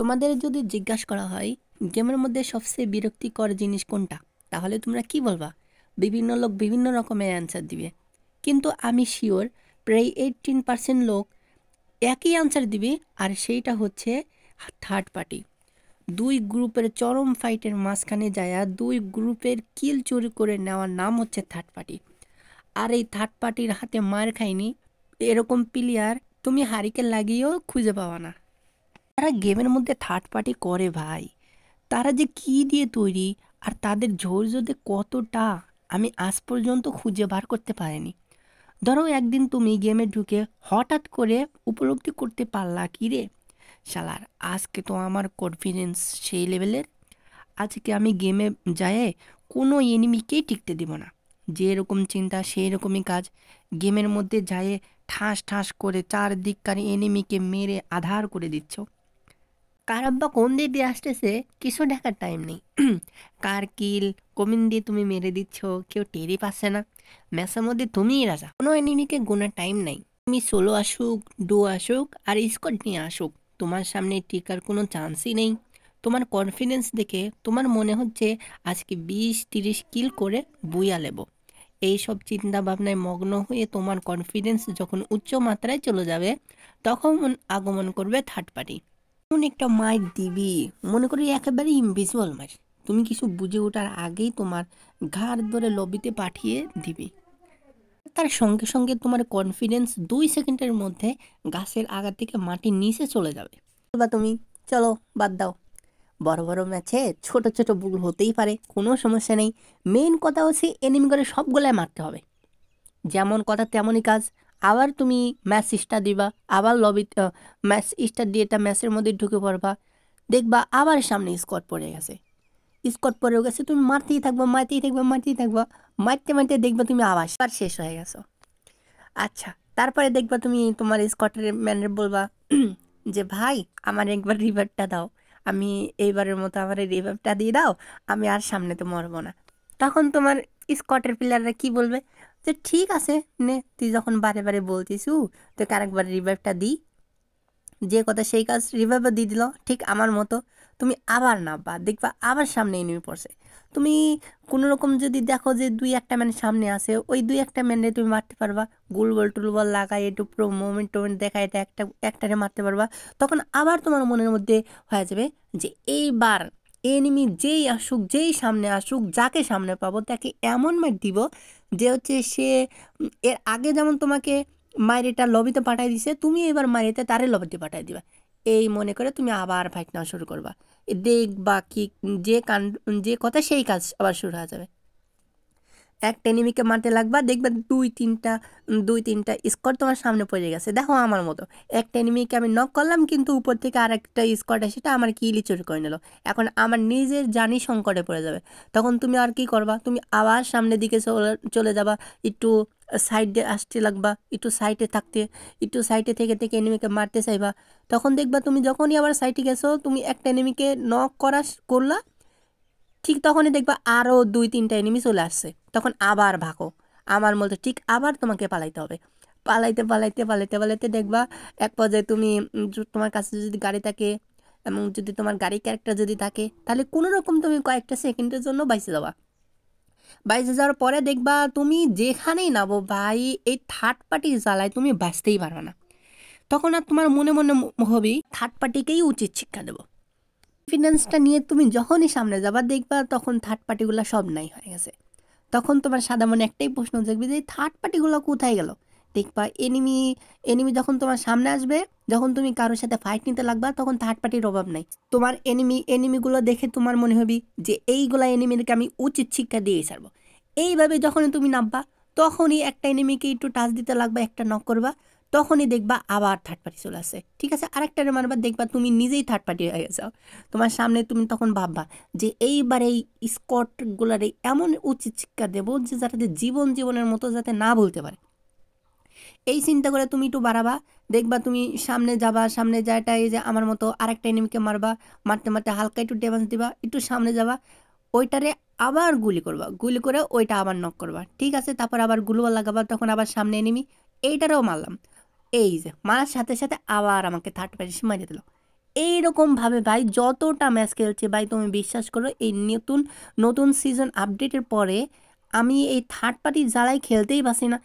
তোমাদের যদি জিজ্ঞাসা করা হয় গেমের মধ্যে সবচেয়ে বিরক্তিকর জিনিস কোনটা তাহলে তোমরা কি বলবা বিভিন্ন লোক বিভিন্ন রকমের অ্যান্সার দিবে কিন্তু আমি শিওর প্রায় এইটিন পার্সেন্ট লোক একই অ্যান্সার দিবে আর সেইটা হচ্ছে থার্ড পার্টি দুই গ্রুপের চরম ফাইটের মাঝখানে যায়া দুই গ্রুপের কিল চুরি করে নেওয়ার নাম হচ্ছে থার্ড পার্টি আর এই থার্ড পার্টির হাতে মার খায়নি এরকম প্লেয়ার তুমি হারিকে লাগিয়েও খুঁজে পাওয়া না তারা গেমের মধ্যে থার্ড পার্টি করে ভাই তারা যে কি দিয়ে তৈরি আর তাদের ঝোর যদি কতটা আমি আজ পর্যন্ত খুঁজে বার করতে পারিনি ধরো একদিন তুমি গেমে ঢুকে হঠাৎ করে উপলব্ধি করতে পারলা কি রে শালার আজকে তো আমার কনফিডেন্স সেই লেভেলের আজকে আমি গেমে যায় কোনো এনিমিকেই টিকতে দিব না যেরকম চিন্তা সেই রকমই কাজ গেমের মধ্যে যায় ঠাঁস ঠাঁস করে চারদিককার এনিমিকে মেরে আধার করে দিচ্ছ কার আব্বা কোন দিক দিয়ে আসতেছে কিছু দেখার টাইম নেই কার কিল কমিন দিয়ে তুমি মেরে দিচ্ছ কেউ টেরি পাচ্ছে না ম্যাচের মধ্যে তুমিই রাজা কোনো এনিমিকে গোনার টাইম নাই তুমি সোলো আসুক ডু আসুক আর স্কট নিয়ে আসুক তোমার সামনে টিকার কোনো চান্সই নেই তোমার কনফিডেন্স দেখে তোমার মনে হচ্ছে আজকে বিশ তিরিশ কিল করে বুইয়া লেব এইসব ভাবনায় মগ্ন হয়ে তোমার কনফিডেন্স যখন উচ্চ মাত্রায় চলে যাবে তখন আগমন করবে থার্ড পার্টি এমন একটা মায়ের দিবি মনে করি একেবারে ইনভিজুয়াল মাইট তুমি কিছু বুঝে ওঠার আগেই তোমার ঘাড় ধরে লবিতে পাঠিয়ে দিবি তার সঙ্গে সঙ্গে তোমার কনফিডেন্স দুই সেকেন্ডের মধ্যে গাছের আগা থেকে মাটির নিচে চলে যাবে বা তুমি চলো বাদ দাও বড় বড় ম্যাচে ছোট ছোট ভুল হতেই পারে কোনো সমস্যা নেই মেন কথা হচ্ছে এনিমি করে সবগুলাই মারতে হবে যেমন কথা তেমনই কাজ আবার তুমি ম্যাচ স্টার দিবা আবার লবি ম্যাচ স্টার দিয়ে এটা ম্যাচের মধ্যে ঢুকে পড়বা দেখবা আবার সামনে স্কট পড়ে গেছে স্কট পড়ে গেছে তুমি মারতেই থাকবা মারতেই থাকবো মারতেই থাকবা মারতে মারতে দেখবে তুমি আবার আবার শেষ হয়ে গেছো আচ্ছা তারপরে দেখবা তুমি তোমার স্কটের ম্যানের বলবা যে ভাই আমার একবার রিভারটা দাও আমি এইবারের মতো আমার এই রিভারটা দিয়ে দাও আমি আর সামনে তো মরবো না তখন তোমার স্কটের প্লেয়াররা কি বলবে তো ঠিক আছে নে তুই যখন বারে বারে বলতিসু তোকে আরেকবার রিভাইভটা দিই যে কথা সেই কাজ রিভাইভও দিয়ে দিল ঠিক আমার মতো তুমি আবার নামবা দেখবা আবার সামনে এনিমি পড়ছে তুমি কোনো রকম যদি দেখো যে দুই একটা ম্যান সামনে আছে ওই দুই একটা ম্যানে তুমি মারতে পারবা গোল গোল টুল বল লাগাই একটু পুরো মোমেন্ট টোমেন্ট দেখা এটা একটা একটারে মারতে পারবা তখন আবার তোমার মনের মধ্যে হয়ে যাবে যে এইবার এনিমি যেই আসুক যেই সামনে আসুক যাকে সামনে পাবো তাকে এমন মার দিব যে হচ্ছে সে এর আগে যেমন তোমাকে মায়েরিটা লবিতে পাঠাই দিছে তুমি এবার মায়েরিতে তারে লবিতে পাঠাই দিবা এই মনে করে তুমি আবার ফাইট নেওয়া শুরু করবা দেখবা কি যে কান যে কথা সেই কাজ আবার শুরু হয়ে যাবে একটা এনিমিকে মারতে লাগবা দেখবে দুই তিনটা দুই তিনটা স্কট তোমার সামনে পড়ে গেছে দেখো আমার মতো একটা এনিমিকে আমি নক করলাম কিন্তু উপর থেকে আর একটা স্কট সেটা আমার কিলি চুরি করে নিল এখন আমার নিজের জানি সংকটে পড়ে যাবে তখন তুমি আর কি করবা তুমি আবার সামনের দিকে চলে যাবা একটু সাইডে আসতে লাগবা একটু সাইডে থাকতে একটু সাইডে থেকে থেকে এনিমিকে মারতে চাইবা তখন দেখবা তুমি যখনই আবার সাইডে গেছো তুমি একটা এনিমিকে নক করা করলা ঠিক তখনই দেখবা আরও দুই তিনটা এনিমি চলে আসছে তখন আবার ভাগো আমার মতো ঠিক আবার তোমাকে পালাইতে হবে পালাইতে পালাইতে পালাইতে পালাইতে দেখবা এক পর্যায়ে তুমি তোমার কাছে যদি গাড়ি থাকে এবং যদি তোমার গাড়ি ক্যারেক্টার যদি থাকে তাহলে কোনো রকম তুমি কয়েকটা সেকেন্ডের জন্য বাইসে যাওয়া বাইসে যাওয়ার পরে দেখবা তুমি যেখানেই নাবো ভাই এই থার্ড পার্টি জ্বালায় তুমি বাঁচতেই পারবে না তখন আর তোমার মনে মনে হবে থার্ড পার্টিকেই উচিত শিক্ষা দেবো কনফিডেন্সটা নিয়ে তুমি যখনই সামনে যাবা দেখবা তখন থার্ড পার্টিগুলো সব নাই হয়ে গেছে তখন তোমার সাদা মনে একটাই প্রশ্ন দেখবে যে থার্ড পার্টিগুলো কোথায় গেল দেখবা এনিমি এনিমি যখন তোমার সামনে আসবে যখন তুমি কারোর সাথে ফাইট নিতে লাগবা তখন থার্ড পার্টির অভাব নাই তোমার এনিমি এনিমিগুলো দেখে তোমার মনে হবে যে এইগুলা এনিমিকে আমি উচিত শিক্ষা দিয়ে ছাড়বো এইভাবে যখনই তুমি নামবা তখনই একটা এনিমিকে একটু টাচ দিতে লাগবা একটা নক করবা তখনই দেখবা আবার থার্ড পার্টি চলে আসে ঠিক আছে আরেকটারে মারবা দেখবা তুমি নিজেই থার্ড পার্টি হয়ে যাও তোমার সামনে তুমি তখন ভাববা যে এইবার এই স্কটগুলারে এমন উচিত শিক্ষা দেবো যে যাতে জীবন জীবনের মতো যাতে না বলতে পারে এই চিন্তা করে তুমি একটু বাড়াবা দেখবা তুমি সামনে যাবা সামনে যাটা এই যে আমার মতো আরেকটা এনিমিকে মারবা মারতে মারতে হালকা একটু ড্যামেজ দিবা একটু সামনে যাবা ওইটারে আবার গুলি করবা গুলি করে ওইটা আবার নক করবা ঠিক আছে তারপর আবার গুলো লাগাবা তখন আবার সামনে এনিমি এইটারও মারলাম এই যে মারার সাথে সাথে আবার আমাকে থার্ড পার্টি মারিয়ে দিল এইরকমভাবে ভাই যতটা ম্যাচ খেলছে ভাই তুমি বিশ্বাস করো এই নতুন নতুন সিজন আপডেটের পরে আমি এই থার্ড পার্টি জ্বালায় খেলতেই পারছি না